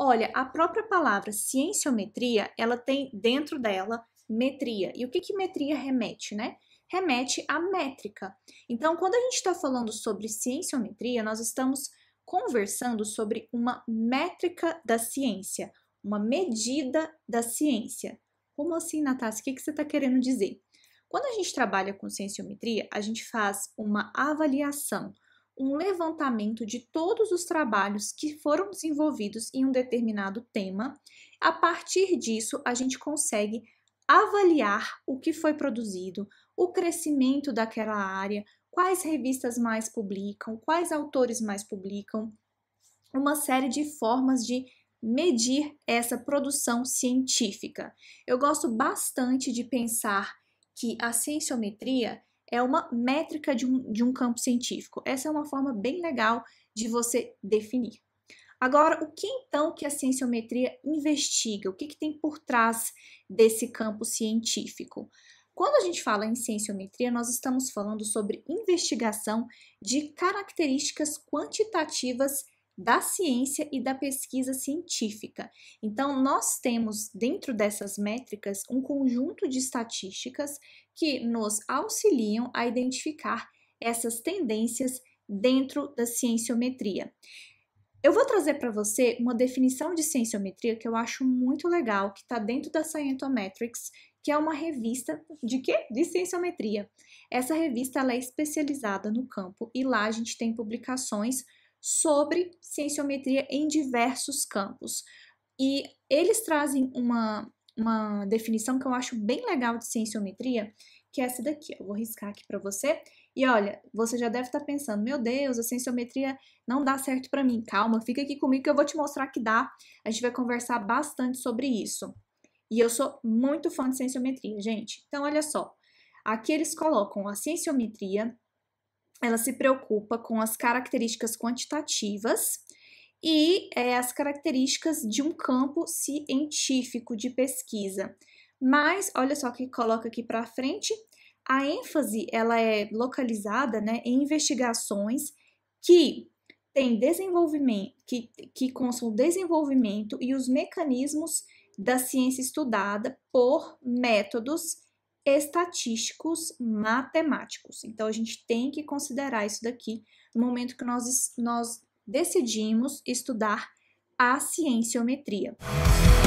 Olha, a própria palavra cienciometria, ela tem dentro dela metria. E o que, que metria remete, né? Remete à métrica. Então, quando a gente está falando sobre cienciometria, nós estamos conversando sobre uma métrica da ciência, uma medida da ciência. Como assim, Natasha? O que, que você está querendo dizer? Quando a gente trabalha com cienciometria, a gente faz uma avaliação, um levantamento de todos os trabalhos que foram desenvolvidos em um determinado tema. A partir disso, a gente consegue avaliar o que foi produzido, o crescimento daquela área, quais revistas mais publicam, quais autores mais publicam, uma série de formas de medir essa produção científica. Eu gosto bastante de pensar que a cienciometria é uma métrica de um, de um campo científico. Essa é uma forma bem legal de você definir. Agora, o que então que a cienciometria investiga? O que, que tem por trás desse campo científico? Quando a gente fala em cienciometria, nós estamos falando sobre investigação de características quantitativas da ciência e da pesquisa científica. Então, nós temos dentro dessas métricas um conjunto de estatísticas que nos auxiliam a identificar essas tendências dentro da cienciometria. Eu vou trazer para você uma definição de cienciometria que eu acho muito legal, que está dentro da Scientometrics, que é uma revista de quê? De cienciometria. Essa revista ela é especializada no campo e lá a gente tem publicações sobre cienciometria em diversos campos. E eles trazem uma, uma definição que eu acho bem legal de cienciometria, que é essa daqui. Eu vou riscar aqui para você. E olha, você já deve estar tá pensando, meu Deus, a cienciometria não dá certo para mim. Calma, fica aqui comigo que eu vou te mostrar que dá. A gente vai conversar bastante sobre isso. E eu sou muito fã de cienciometria, gente. Então, olha só. Aqui eles colocam a cienciometria ela se preocupa com as características quantitativas e é, as características de um campo científico de pesquisa. Mas olha só que coloca aqui para frente, a ênfase ela é localizada né, em investigações que têm desenvolvimento, que, que constam o desenvolvimento e os mecanismos da ciência estudada por métodos estatísticos matemáticos. Então, a gente tem que considerar isso daqui no momento que nós, nós decidimos estudar a cienciometria. Música